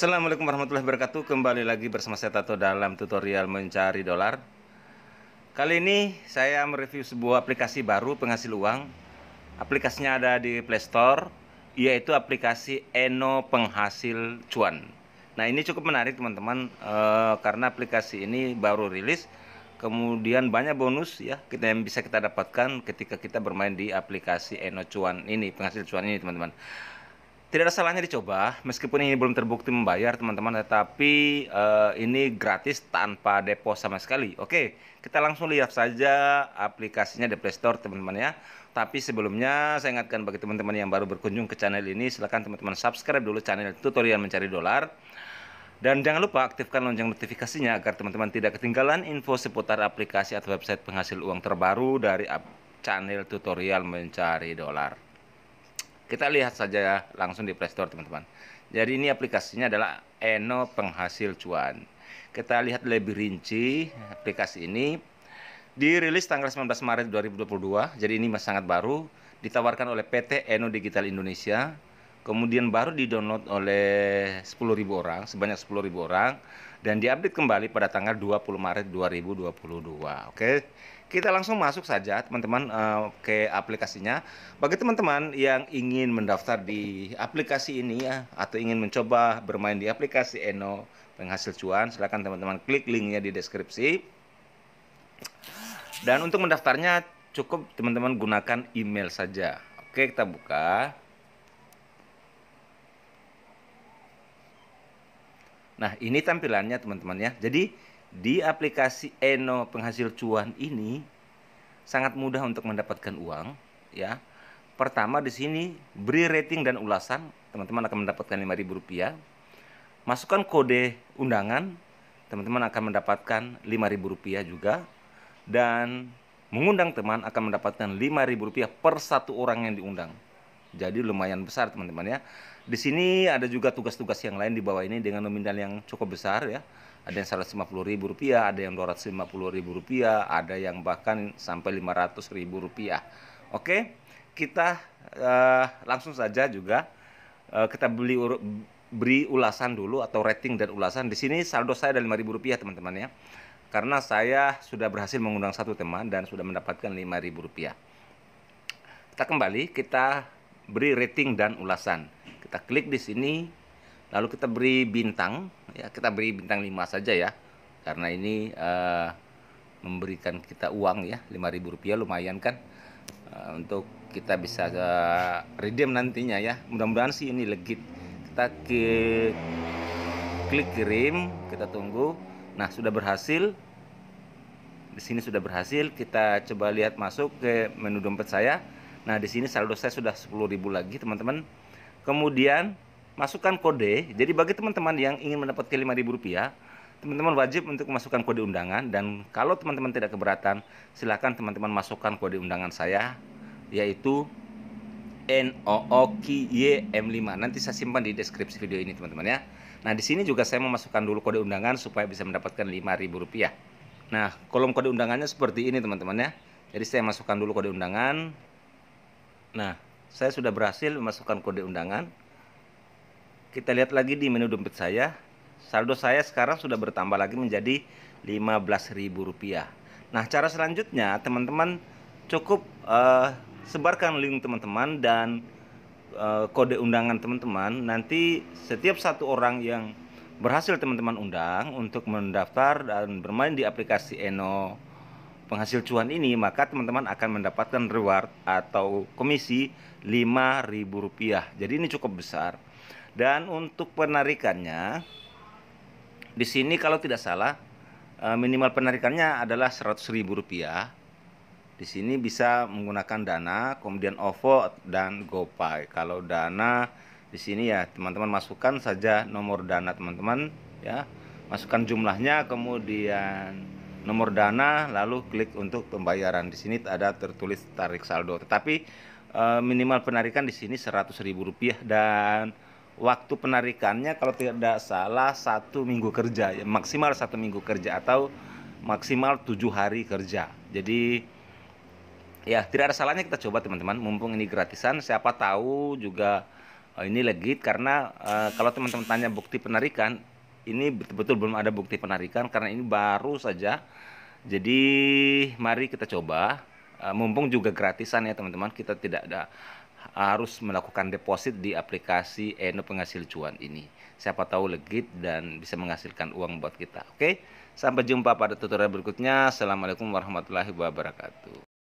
Assalamualaikum warahmatullahi wabarakatuh Kembali lagi bersama saya Tato dalam tutorial mencari dolar Kali ini saya mereview sebuah aplikasi baru penghasil uang Aplikasinya ada di Play Store, Yaitu aplikasi Eno Penghasil Cuan Nah ini cukup menarik teman-teman e, Karena aplikasi ini baru rilis Kemudian banyak bonus ya kita yang bisa kita dapatkan ketika kita bermain di aplikasi Eno Cuan ini Penghasil Cuan ini teman-teman tidak ada salahnya dicoba meskipun ini belum terbukti membayar teman-teman tetapi uh, ini gratis tanpa depo sama sekali oke kita langsung lihat saja aplikasinya di playstore teman-teman ya tapi sebelumnya saya ingatkan bagi teman-teman yang baru berkunjung ke channel ini silahkan teman-teman subscribe dulu channel tutorial mencari dolar dan jangan lupa aktifkan lonceng notifikasinya agar teman-teman tidak ketinggalan info seputar aplikasi atau website penghasil uang terbaru dari channel tutorial mencari dolar. Kita lihat saja langsung di Playstore teman-teman. Jadi ini aplikasinya adalah Eno Penghasil Cuan. Kita lihat lebih rinci aplikasi ini dirilis tanggal 19 Maret 2022. Jadi ini masih sangat baru, ditawarkan oleh PT Eno Digital Indonesia. Kemudian baru didownload oleh 10.000 orang, sebanyak 10.000 orang dan diupdate kembali pada tanggal 20 Maret 2022. Oke. Kita langsung masuk saja teman-teman uh, ke aplikasinya. Bagi teman-teman yang ingin mendaftar di aplikasi ini ya atau ingin mencoba bermain di aplikasi Eno penghasil cuan, silahkan teman-teman klik linknya di deskripsi. Dan untuk mendaftarnya cukup teman-teman gunakan email saja. Oke, kita buka. Nah, ini tampilannya teman-teman ya. Jadi di aplikasi Eno penghasil cuan ini sangat mudah untuk mendapatkan uang ya. Pertama di sini beri rating dan ulasan, teman-teman akan mendapatkan Rp5.000. Masukkan kode undangan, teman-teman akan mendapatkan Rp5.000 juga dan mengundang teman akan mendapatkan Rp5.000 per satu orang yang diundang. Jadi lumayan besar teman-teman ya. Di sini ada juga tugas-tugas yang lain di bawah ini dengan nominal yang cukup besar ya ada yang 150 ribu rupiah, ada yang 250 ribu rupiah, ada yang bahkan sampai 500 ribu rupiah. Oke, kita uh, langsung saja juga uh, kita beli beri ulasan dulu atau rating dan ulasan. Di sini saldo saya ada ribu rupiah teman-teman ya. Karena saya sudah berhasil mengundang satu teman dan sudah mendapatkan ribu rupiah. Kita kembali, kita beri rating dan ulasan. Kita klik di sini, lalu kita beri bintang ya kita beri bintang 5 saja ya karena ini uh, memberikan kita uang ya 5000 rupiah lumayan kan uh, untuk kita bisa uh, redeem nantinya ya mudah-mudahan sih ini legit kita ke klik kirim kita tunggu nah sudah berhasil di sini sudah berhasil kita coba lihat masuk ke menu dompet saya nah di sini saldo saya sudah 10.000 lagi teman-teman kemudian masukkan kode. Jadi bagi teman-teman yang ingin mendapatkan ribu rupiah teman-teman wajib untuk memasukkan kode undangan dan kalau teman-teman tidak keberatan, silahkan teman-teman masukkan kode undangan saya yaitu NOOKYM5. E Nanti saya simpan di deskripsi video ini, teman-teman ya. Nah, di sini juga saya memasukkan dulu kode undangan supaya bisa mendapatkan ribu rupiah Nah, kolom kode undangannya seperti ini, teman-teman ya. Jadi saya masukkan dulu kode undangan. Nah, saya sudah berhasil memasukkan kode undangan. Kita lihat lagi di menu dompet saya. Saldo saya sekarang sudah bertambah lagi menjadi Rp15.000. Nah, cara selanjutnya teman-teman cukup uh, sebarkan link teman-teman dan uh, kode undangan teman-teman. Nanti setiap satu orang yang berhasil teman-teman undang untuk mendaftar dan bermain di aplikasi Eno penghasil cuan ini maka teman-teman akan mendapatkan reward atau komisi Rp5.000. Jadi ini cukup besar. Dan untuk penarikannya di sini kalau tidak salah eh, minimal penarikannya adalah Rp100.000. Di sini bisa menggunakan Dana, kemudian OVO dan GoPay. Kalau Dana di sini ya teman-teman masukkan saja nomor Dana teman-teman ya. Masukkan jumlahnya kemudian nomor Dana lalu klik untuk pembayaran. Di sini ada tertulis tarik saldo. Tetapi eh, minimal penarikan di sini Rp100.000 dan waktu penarikannya kalau tidak salah satu minggu kerja ya, maksimal satu minggu kerja atau maksimal tujuh hari kerja jadi ya tidak ada salahnya kita coba teman-teman mumpung ini gratisan siapa tahu juga oh, ini legit karena uh, kalau teman-teman tanya bukti penarikan ini betul-betul belum ada bukti penarikan karena ini baru saja jadi mari kita coba uh, mumpung juga gratisan ya teman-teman kita tidak ada harus melakukan deposit di aplikasi Eno penghasil cuan ini. Siapa tahu legit dan bisa menghasilkan uang buat kita. Oke, sampai jumpa pada tutorial berikutnya. Assalamualaikum warahmatullahi wabarakatuh.